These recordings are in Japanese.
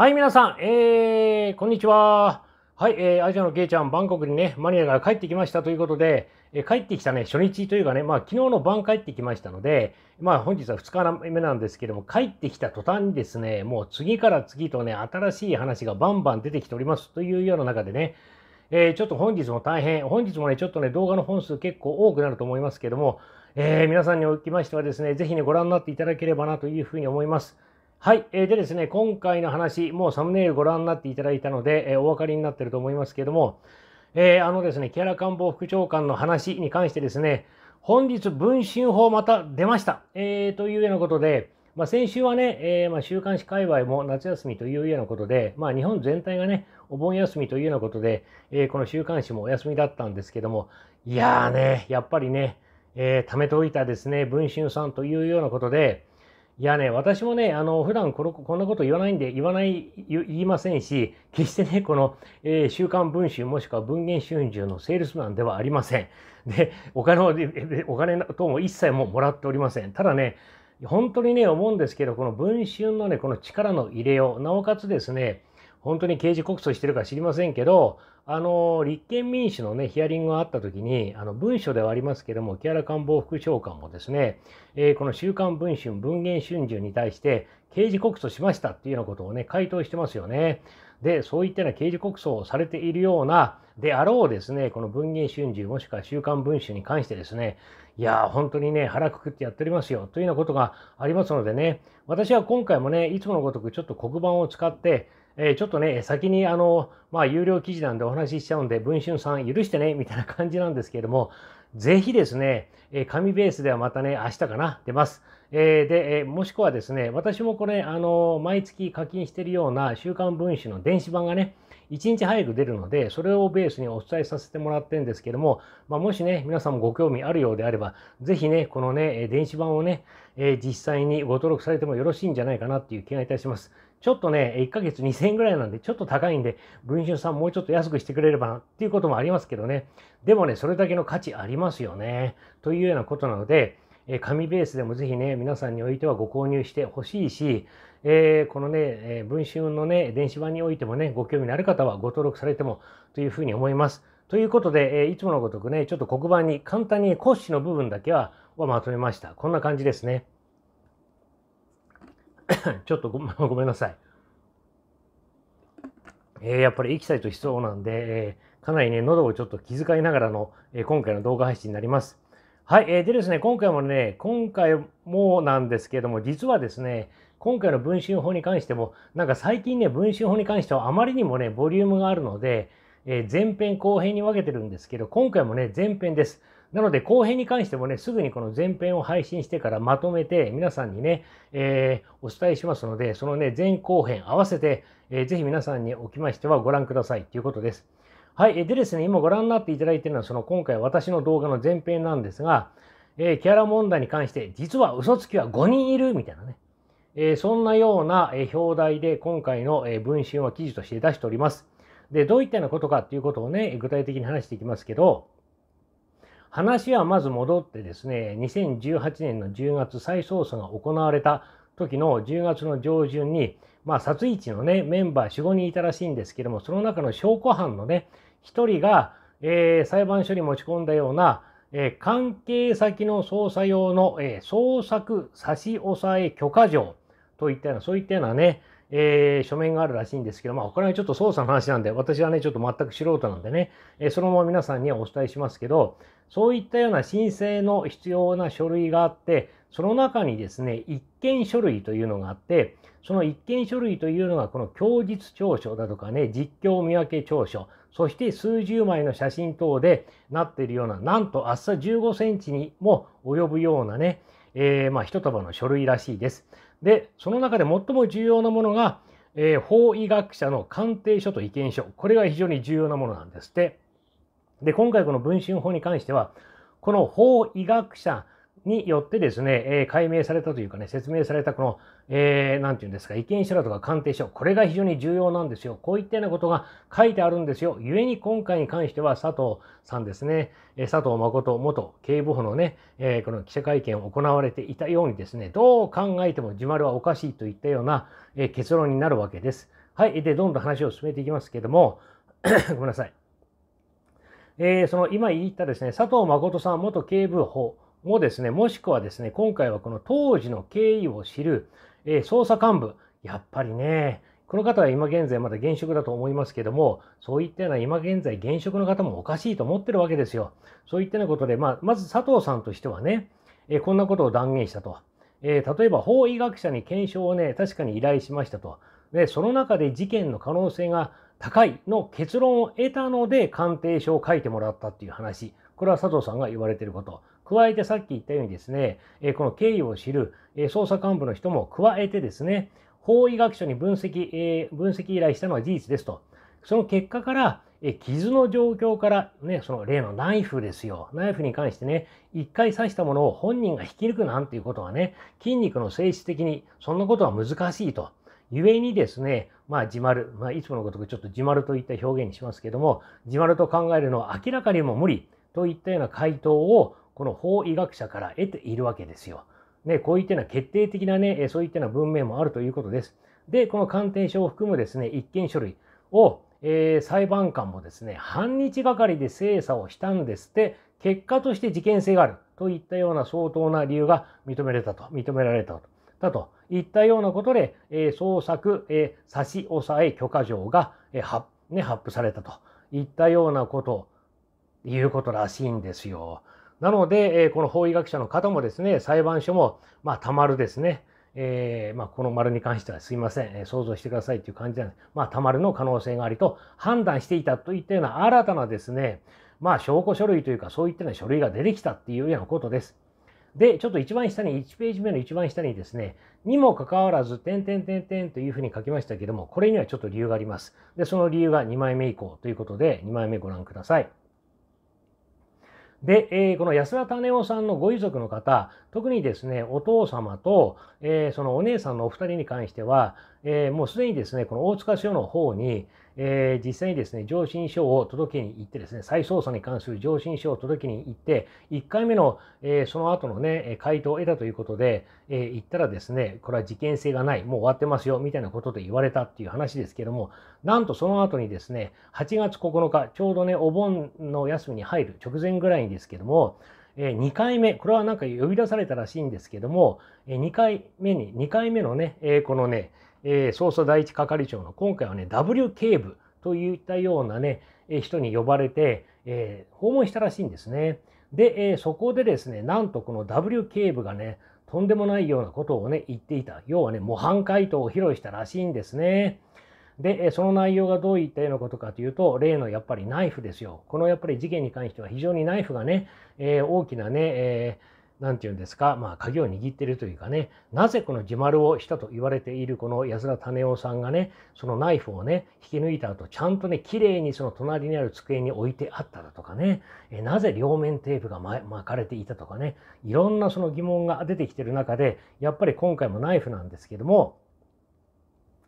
はい、皆さん、えー、こんにちは。はい、えー、アジアのけいちゃん、バンコクにね、マニアが帰ってきましたということで、えー、帰ってきたね、初日というかね、まあ、昨日の晩帰ってきましたので、まあ、本日は2日目なんですけども、帰ってきた途端にですね、もう次から次とね、新しい話がバンバン出てきておりますというような中でね、えー、ちょっと本日も大変、本日もね、ちょっとね、動画の本数結構多くなると思いますけども、えー、皆さんにおきましてはですね、ぜひね、ご覧になっていただければなというふうに思います。はい、えー、でですね、今回の話、もうサムネイルご覧になっていただいたので、えー、お分かりになってると思いますけども、えー、あのですね、木原官房副長官の話に関してですね、本日、文春法また出ました、えー、というようなことで、まあ、先週はね、えー、まあ週刊誌界隈も夏休みというようなことで、まあ、日本全体がね、お盆休みというようなことで、えー、この週刊誌もお休みだったんですけども、いやーね、やっぱりね、えー、貯めておいたですね、文春さんというようなことで、いやね、私もね、あの、普段このこんなこと言わないんで、言わない、言いませんし、決してね、この、えー、週刊文春もしくは文言春秋のセールスマンではありません。で、お金を、お金等も一切ももらっておりません。ただね、本当にね、思うんですけど、この文春のね、この力の入れよう、なおかつですね、本当に刑事告訴してるか知りませんけど、あの、立憲民主のね、ヒアリングがあった時に、あの、文書ではありますけども、木原官房副長官もですね、えー、この週刊文春、文言春秋に対して、刑事告訴しましたっていうようなことをね、回答してますよね。で、そういったような刑事告訴をされているような、であろうですね、この文言春秋もしくは週刊文春に関してですね、いやー、本当にね、腹くくってやっておりますよ、というようなことがありますのでね、私は今回もね、いつものごとくちょっと黒板を使って、えー、ちょっとね、先にあの、まあ、有料記事なんでお話ししちゃうんで、文春さん許してね、みたいな感じなんですけれども、ぜひですね、えー、紙ベースではまたね、明日かな、出ます。えー、で、えー、もしくはですね、私もこれ、あの、毎月課金してるような週刊文春の電子版がね、1日早く出るので、それをベースにお伝えさせてもらってるんですけども、まあ、もしね、皆さんもご興味あるようであれば、ぜひね、このね、電子版をね、えー、実際にご登録されてもよろしいんじゃないかなっていう気がいたします。ちょっとね、1ヶ月2000円ぐらいなんで、ちょっと高いんで、文春さんもうちょっと安くしてくれればなっていうこともありますけどね。でもね、それだけの価値ありますよね。というようなことなので、え紙ベースでもぜひね、皆さんにおいてはご購入してほしいし、えー、このね、え文春のね、電子版においてもね、ご興味のある方はご登録されてもというふうに思います。ということで、えいつものごとくね、ちょっと黒板に簡単に骨子の部分だけはまとめました。こんな感じですね。ちょっとご ごめんなさい。えー、やっぱりエキサイトしそうなんで、えー、かなりね、喉をちょっと気遣いながらの、えー、今回の動画配信になります。はい、えー、でですね、今回もね、今回もなんですけども、実はですね、今回の文春法に関しても、なんか最近ね、文春法に関してはあまりにもね、ボリュームがあるので、え前編後編に分けてるんですけど、今回もね、前編です。なので後編に関してもね、すぐにこの前編を配信してからまとめて皆さんにね、えー、お伝えしますので、そのね、前後編合わせて、えー、ぜひ皆さんにおきましてはご覧くださいということです。はい。でですね、今ご覧になっていただいているのは、その今回私の動画の前編なんですが、えー、キャラ問題に関して、実は嘘つきは5人いるみたいなね、えー、そんなような、え表題で今回の、え文春は記事として出しております。で、どういったようなことかっていうことをね、具体的に話していきますけど、話はまず戻ってですね、2018年の10月再捜査が行われた時の10月の上旬に、まあ、殺地のね、メンバー4、5人いたらしいんですけども、その中の証拠班のね、1人が、えー、裁判所に持ち込んだような、えー、関係先の捜査用の、えー、捜索差し押さえ許可状といったような、そういったようなね、えー、書面があるらしいんですけど、まあ、これはちょっと捜査の話なんで、私はね、ちょっと全く素人なんでね、えー、そのまま皆さんにはお伝えしますけど、そういったような申請の必要な書類があって、その中にですね、一件書類というのがあって、その一件書類というのが、この供述調書だとかね、実況見分け調書、そして数十枚の写真等でなっているような、なんと厚さ15センチにも及ぶようなね、えー、まあ、一束の書類らしいです。で、その中で最も重要なものが、えー、法医学者の鑑定書と意見書。これが非常に重要なものなんですって。で、今回この文春法に関しては、この法医学者によってですね、えー、解明されたというかね、説明されたこの、えー、ていうんですか、意見書だとか鑑定書、これが非常に重要なんですよ。こういったようなことが書いてあるんですよ。故に今回に関しては佐藤さんですね、え佐藤誠元警部補のね、えー、この記者会見を行われていたようにですね、どう考えても自丸はおかしいといったような、えー、結論になるわけです。はい。で、どんどん話を進めていきますけども、ごめんなさい。えー、その今言ったですね、佐藤誠さん元警部補もですね、もしくはですね、今回はこの当時の経緯を知る、えー、捜査幹部、やっぱりね、この方は今現在まだ現職だと思いますけども、そういったような今現在現職の方もおかしいと思ってるわけですよ。そういったようなことで、まあ、まず佐藤さんとしてはね、えー、こんなことを断言したと。えー、例えば法医学者に検証をね、確かに依頼しましたと。で、その中で事件の可能性が高いの結論を得たので鑑定書を書いてもらったっていう話。これは佐藤さんが言われてること。加えてさっき言ったようにですね、えこの経緯を知る、え捜査幹部の人も加えてですね、法医学書に分析、え分析依頼したのは事実ですと。その結果から、え傷の状況から、ね、その例のナイフですよ。ナイフに関してね、一回刺したものを本人が引き抜くなんていうことはね、筋肉の性質的にそんなことは難しいと。故にですね、まあ、自丸、まあ、いつものごとくちょっと自丸といった表現にしますけども、自丸と考えるのは明らかにも無理といったような回答をこの法医学者から得ているわけですよ。ね、こういったような決定的なね、そういったような文明もあるということです。で、この鑑定書を含むですね、一件書類を、えー、裁判官もですね、半日がかりで精査をしたんですって、結果として事件性があるといったような相当な理由が認められたと、認められたと。だといったようなことで、えー、捜索、えー、差し押さえ許可状が、えーね、発布されたといったようなこと、いうことらしいんですよ。なので、えこの法医学者の方もですね、裁判所も、まあ、たまるですね、えー、まあ、この丸に関してはすいません、えー、想像してくださいという感じなんです。まあ、たまるの可能性がありと判断していたといったような新たなですね、まあ、証拠書類というか、そういったような書類が出てきたっていうようなことです。で、ちょっと一番下に、1ページ目の一番下にですね、にもかかわらず、点点点点というふうに書きましたけども、これにはちょっと理由があります。で、その理由が2枚目以降ということで、2枚目ご覧ください。で、えー、この安田種夫さんのご遺族の方、特にですね、お父様と、えー、そのお姉さんのお二人に関しては、えー、もうすでにですね、この大塚署の方に、えー、実際にですね、上申書を届けに行ってですね、再捜査に関する上申書を届けに行って、1回目の、えー、その後のね、回答を得たということで、えー、行ったらですね、これは事件性がない、もう終わってますよ、みたいなことで言われたっていう話ですけども、なんとその後にですね、8月9日、ちょうどね、お盆の休みに入る直前ぐらいにですけども、え2回目、これはなんか呼び出されたらしいんですけども、え2回目に、2回目のね、えこのね、えー、捜査第一係長の今回はね W 警部といったようなね人に呼ばれて、えー、訪問したらしいんですね。で、えー、そこでですねなんとこの W 警部がねとんでもないようなことをね言っていた要はね模範解答を披露したらしいんですね。でその内容がどういったようなことかというと例のやっぱりナイフですよこのやっぱり事件に関しては非常にナイフがね、えー、大きなね、えー何て言うんですか、まあ、鍵を握ってるというかね、なぜこの自丸をしたと言われているこの安田種夫さんがね、そのナイフをね、引き抜いた後、ちゃんとね、綺麗にその隣にある机に置いてあっただとかね、えなぜ両面テープが巻かれていたとかね、いろんなその疑問が出てきてる中で、やっぱり今回もナイフなんですけども、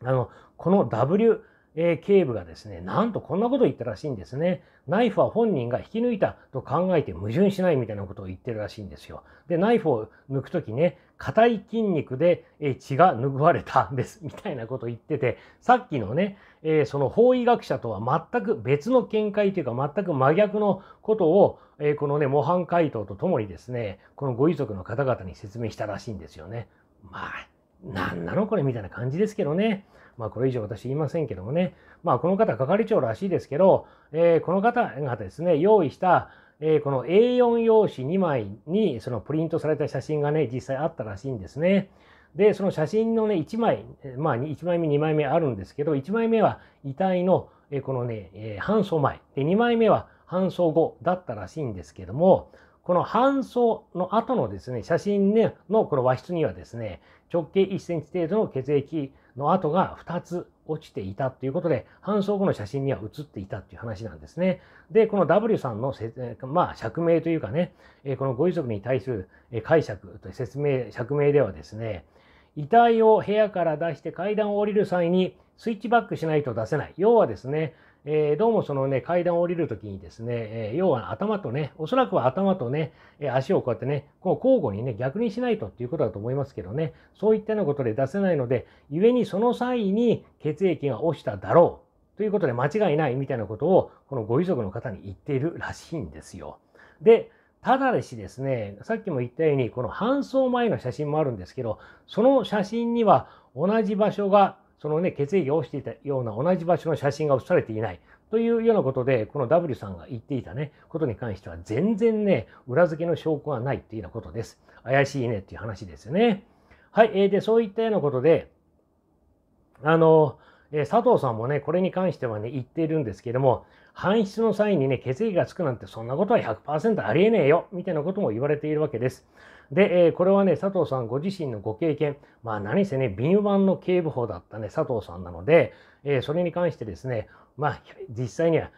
あの、この W、えー、警部がですね、なんとこんなこと言ったらしいんですね。ナイフは本人が引き抜いたと考えて矛盾しないみたいなことを言ってるらしいんですよ。で、ナイフを抜く時ね、硬い筋肉で、え血が拭われたんです、みたいなことを言ってて、さっきのね、えー、その法医学者とは全く別の見解というか、全く真逆のことを、えー、このね、模範解答とともにですね、このご遺族の方々に説明したらしいんですよね。まあ、なんなのこれみたいな感じですけどね。まあ、これ以上私言いませんけどもね、まあ、この方、係長らしいですけど、えー、この方がですね、用意した、えー、この A4 用紙2枚に、そのプリントされた写真がね、実際あったらしいんですね。で、その写真のね、1枚、まあ、1枚目、2枚目あるんですけど、1枚目は遺体の、えこのね、え搬送前、で、2枚目は搬送後だったらしいんですけども、この搬送の後のですね、写真のこの和室にはですね、直径1センチ程度の血液の跡が2つ落ちていたということで、搬送後の写真には写っていたという話なんですね。で、この W さんのせ、まあ、釈明というかね、このご遺族に対する解釈と説明、釈明ではですね、遺体を部屋から出して階段を降りる際にスイッチバックしないと出せない。要はですね、えー、どうもそのね、階段を降りるときにですね、えー、要は頭とね、おそらくは頭とね、え足をこうやってね、こう交互にね、逆にしないとっていうことだと思いますけどね、そういったようなことで出せないので、故にその際に血液が落ちただろうということで間違いないみたいなことを、このご遺族の方に言っているらしいんですよ。で、ただでしですね、さっきも言ったように、この搬送前の写真もあるんですけど、その写真には同じ場所がそのね血液が落ちていたような同じ場所の写真が写されていないというようなことでこの W さんが言っていたねことに関しては全然ね裏付けの証拠がないっていうようなことです怪しいねっていう話ですよねはい、えー、でそういったようなことであので佐藤さんもね、これに関してはね、言っているんですけども、搬出の際にね、血液がつくなんてそんなことは100%ありえねえよ、みたいなことも言われているわけです。で、えこれはね、佐藤さんご自身のご経験、まあ何せね、敏腕の警部補だったね、佐藤さんなので、えそれに関してですね、まあ実際には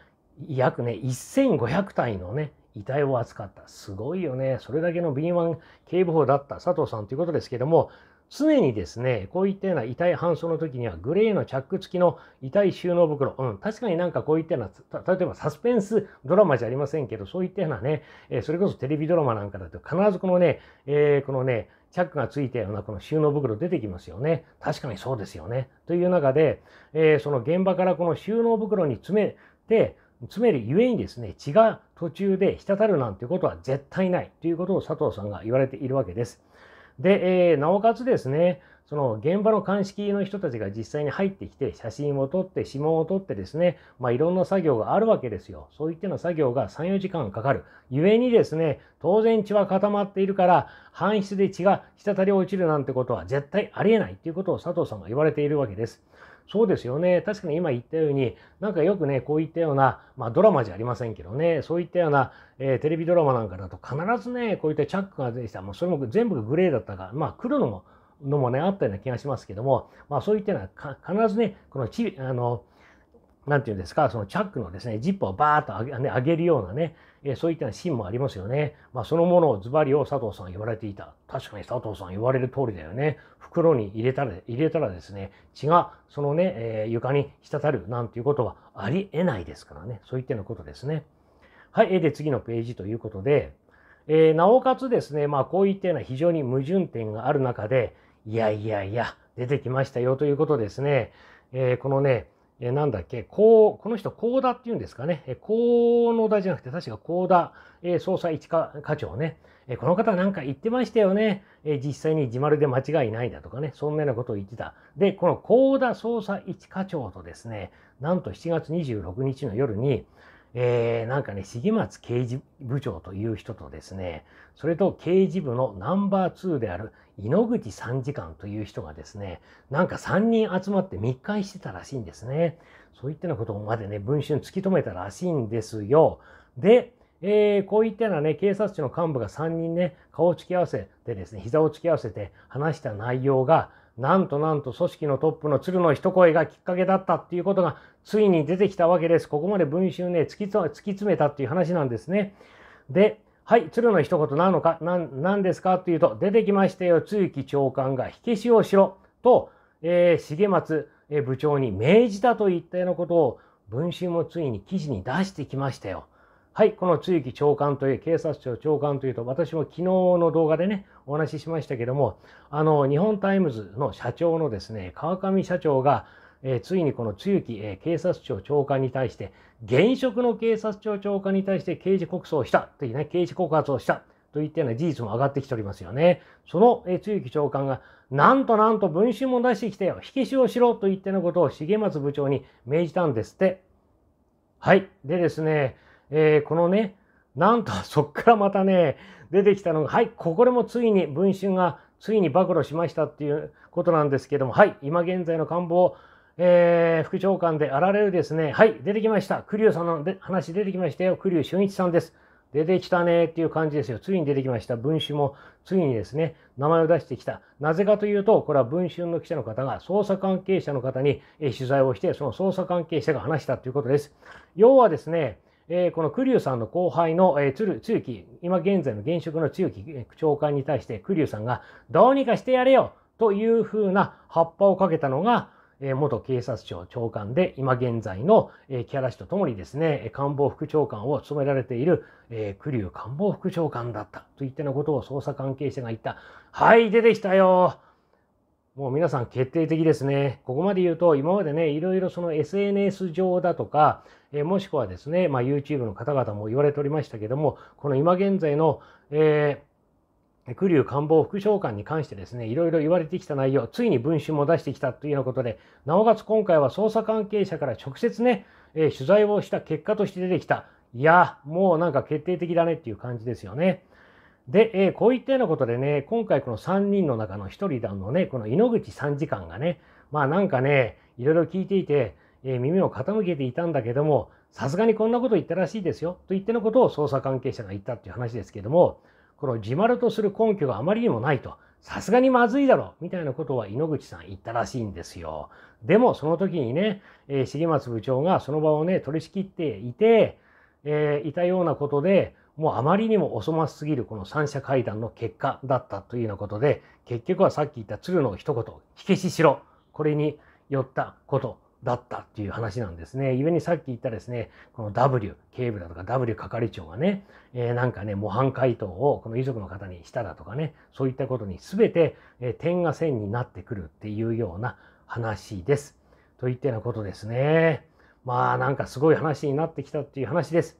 約ね、1500体のね、遺体を扱った。すごいよね。それだけの敏腕警部補だった佐藤さんということですけども、常にですね、こういったような遺体搬送の時には、グレーのチャック付きの遺体収納袋、うん、確かになんかこういったような、例えばサスペンスドラマじゃありませんけど、そういったようなね、えそれこそテレビドラマなんかだと、必ずこのね、えー、このね、チャックがついたようなこの収納袋出てきますよね。確かにそうですよね。という中で、えー、その現場からこの収納袋に詰めて、詰めるゆえにですね、血が途中で滴るなんてことは絶対ないということを佐藤さんが言われているわけです。で、えー、なおかつですね、その現場の鑑識の人たちが実際に入ってきて、写真を撮って、指紋を取ってですね、まあ、いろんな作業があるわけですよ。そういったような作業が3、4時間かかる。故にですね、当然血は固まっているから、搬出で血が滴り落ちるなんてことは絶対ありえないということを佐藤さんが言われているわけです。そうですよね。確かに今言ったように、なんかよくね、こういったような、まあドラマじゃありませんけどね、そういったような、えー、テレビドラマなんかだと必ずね、こういったチャックが出てきた、もうそれも全部グレーだったが、まあ黒のも、のもね、あったような気がしますけども、まあそういったような、必ずね、このち、あの、何て言うんですか、そのチャックのですね、ジップをバーッと上げ,、ね、上げるようなね、えそういったシーンもありますよね。まあ、そのものをズバリを佐藤さん言われていた。確かに佐藤さん言われる通りだよね。袋に入れたら、入れたらですね、血がそのね、えー、床に滴るなんていうことはありえないですからね。そういったようなことですね。はい、えで次のページということで、えー、なおかつですね、まあ、こういったような非常に矛盾点がある中で、いやいやいや、出てきましたよということですね。えー、このね、えなんだっけ、こう、この人、高田っていうんですかね。えうの田じゃなくて、確か高田、え捜査一課課長ね。えこの方なんか言ってましたよね。え実際に自丸で間違いないだとかね。そんなようなことを言ってた。で、この高田捜査一課長とですね、なんと7月26日の夜に、えー、なんかね、重松刑事部長という人とですね、それと刑事部のナンバー2である井ノ口参事官という人がですね、なんか3人集まって密会してたらしいんですね。そういったようなことまでね、文春突き止めたらしいんですよ。で、えー、こういったようなね、警察庁の幹部が3人ね、顔を突き合わせてですね、膝を突き合わせて話した内容が、なんとなんと組織のトップの鶴の一声がきっかけだったっていうことがついに出てきたわけです。ここまで文集ね、突き突き詰めたっていう話なんですね。で、はい、鶴の一言なのか、なですかっていうと、出てきましたよ、露木長官が火消しをしろと、えー、重松、え部長に命じたといったようなことを、文集もついに記事に出してきましたよ。はい、この露木長官という警察庁長官というと、私も昨日の動画でね、お話ししましたけども、あの、日本タイムズの社長のですね、川上社長が、えー、ついにこの露木、えー、警察庁長官に対して、現職の警察庁長官に対して刑事告訴をしたというね、刑事告発をしたといったような事実も上がってきておりますよね。その、えー、露木長官が、なんとなんと文春も出してきてよ、火消しをしろといったようなことを重松部長に命じたんですって。はい。でですね、えー、このね、なんと そっからまたね、出てきたのが、はい、ここでもついに文春がついに暴露しましたっていうことなんですけども、はい、今現在の官房、えー、副長官であられるですね、はい、出てきました。栗生さんので話出てきましたよ。栗生俊一さんです。出てきたねっていう感じですよ。ついに出てきました。文春もついにですね、名前を出してきた。なぜかというと、これは文春の記者の方が捜査関係者の方に取材をして、その捜査関係者が話したということです。要はですね、えー、この栗生さんの後輩の、えー、鶴中期、今現在の現職の中期長官に対して栗生さんが、どうにかしてやれよというふうな葉っぱをかけたのが、えー、元警察庁長官で、今現在の、えー、木原氏とともにですね、官房副長官を務められている、えー、栗生官房副長官だったといったようなことを捜査関係者が言った。はい、出てきたよもう皆さん決定的ですね。ここまで言うと、今までね、いろいろその SNS 上だとか、えもしくはですね、まあ、YouTube の方々も言われておりましたけども、この今現在の、えー栗生官房副長官に関してですね、いろいろ言われてきた内容、ついに文春も出してきたというようなことで、なおかつ今回は捜査関係者から直接ね、えー、取材をした結果として出てきた、いや、もうなんか決定的だねっていう感じですよね。で、えー、こういったようなことでね、今回この3人の中の1人だのね、この井ノ口参事官がね、まあなんかね、いろいろ聞いていて、えー、耳を傾けていたんだけども、さすがにこんなこと言ったらしいですよ、と言ってのことを捜査関係者が言ったっていう話ですけども、この自丸とする根拠があまりにもないと、さすがにまずいだろ、みたいなことは井ノ口さん言ったらしいんですよ。でもその時にね、えー、重松部長がその場をね、取り仕切っていて、えー、いたようなことで、もうあまりにもお粗すぎるこの三者会談の結果だったというようなことで結局はさっき言った鶴の一言「火消ししろ」これによったことだったっていう話なんですね。ゆえにさっき言ったですね、この W 警部だとか W 係長がね、えー、なんかね、模範解答をこの遺族の方にしただとかね、そういったことに全て、え点が線になってくるっていうような話です。といったようなことですね。まあなんかすごい話になってきたっていう話です。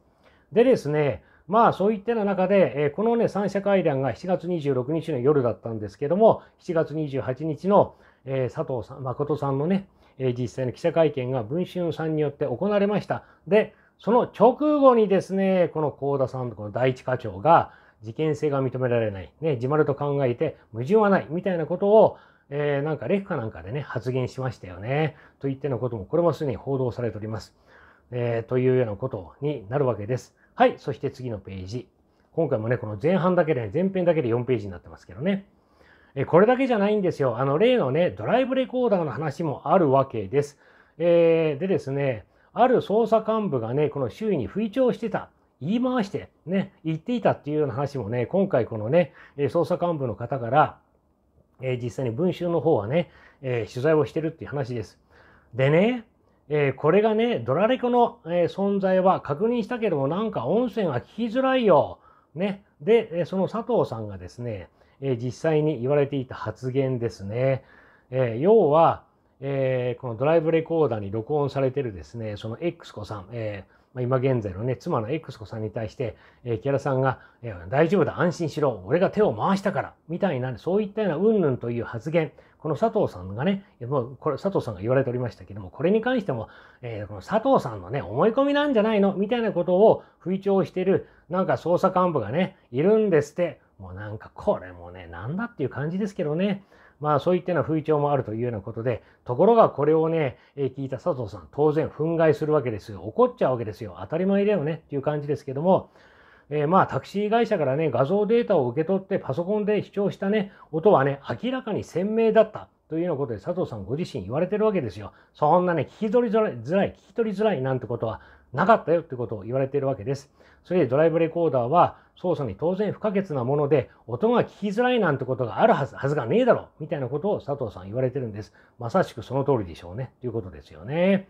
でですね、まあそういったような中で、えこのね、三者会談が7月26日の夜だったんですけども、7月28日の、え佐藤さん、誠さんのね、え実際の記者会見が文春さんによって行われました。で、その直後にですね、この高田さんとこの第一課長が、事件性が認められない、ね、自丸と考えて矛盾はないみたいなことを、えー、なんかレフかなんかでね、発言しましたよね。といったようなことも、これもすでに報道されております。えー、というようなことになるわけです。はい、そして次のページ。今回もね、この前半だけで、ね、前編だけで4ページになってますけどね。えこれだけじゃないんですよ。あの例のね、ドライブレコーダーの話もあるわけです。えー、でですね、ある捜査幹部がね、この周囲に吹聴してた、言い回して、ね、言っていたっていうような話もね、今回このね、捜査幹部の方から、えー、実際に文集の方はね、えー、取材をしてるっていう話です。でね、えー、これがね、ドラレコの、えー、存在は確認したけども、なんか音声が聞きづらいよ。ね。で、えその佐藤さんがですね、え実際に言われていた発言ですね。え要は、えこのドライブレコーダーに録音されてるですね、その X 子さん、えーまあ、今現在のね、妻の X 子さんに対して、えー、木原さんが、えー、大丈夫だ、安心しろ、俺が手を回したから、みたいな、そういったようなうんぬんという発言、この佐藤さんがね、もうこれ佐藤さんが言われておりましたけども、これに関しても、えー、この佐藤さんのね、思い込みなんじゃないのみたいなことを吹聴してる、なんか捜査幹部がね、いるんですって、もうなんかこれもね、なんだっていう感じですけどね。まあそういったような風潮もあるというようなことで、ところがこれをね、え聞いた佐藤さん、当然憤慨するわけですよ。怒っちゃうわけですよ。当たり前だよねっていう感じですけども、えー、まあタクシー会社からね、画像データを受け取ってパソコンで視聴したね、音はね、明らかに鮮明だった。というようなことで佐藤さんご自身言われてるわけですよ。そんなね、聞き取りづらい、聞き取りづらいなんてことはなかったよってことを言われているわけです。それでドライブレコーダーは操作に当然不可欠なもので音が聞きづらいなんてことがあるはずはずがねえだろみたいなことを佐藤さん言われてるんです。まさしくその通りでしょうねということですよね。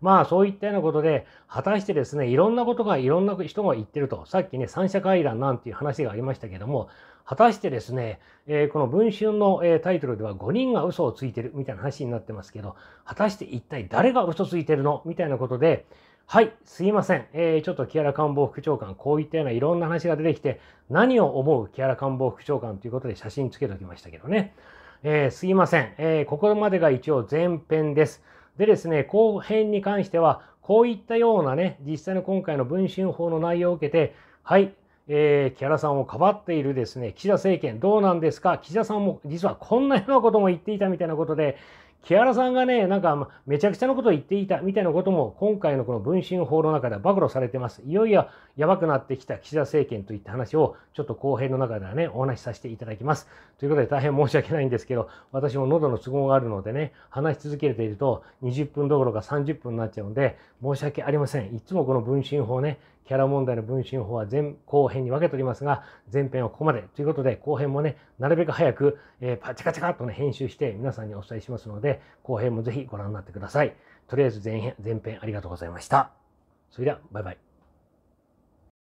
まあそういったようなことで果たしてですねいろんなことがいろんな人が言ってるとさっきね三者会談なんていう話がありましたけども果たしてですね、えー、この「文春の」えタイトルでは5人が嘘をついてるみたいな話になってますけど果たして一体誰が嘘ついてるのみたいなことではい、すいません。えー、ちょっと木原官房副長官、こういったようないろんな話が出てきて、何を思う木原官房副長官ということで写真つけておきましたけどね。えー、すいません。えー、ここまでが一応前編です。でですね、後編に関しては、こういったようなね、実際の今回の文春法の内容を受けて、はい、えー、木原さんをかばっているですね、岸田政権どうなんですか、岸田さんも実はこんなようなことも言っていたみたいなことで、木原さんがね、なんかめちゃくちゃなことを言っていたみたいなことも今回のこの文春法の中では暴露されてます。いよいよやばくなってきた岸田政権といった話をちょっと後編の中ではね、お話しさせていただきます。ということで大変申し訳ないんですけど、私も喉の都合があるのでね、話し続けていると20分どころか30分になっちゃうんで、申し訳ありません。いつもこの文春法ね、キャラ問題の分身法は前後編に分けておりますが、前編はここまでということで、後編もね、なるべく早く、えー、パチカチカッとね、編集して皆さんにお伝えしますので、後編もぜひご覧になってください。とりあえず前編、前編ありがとうございました。それでは、バイバイ。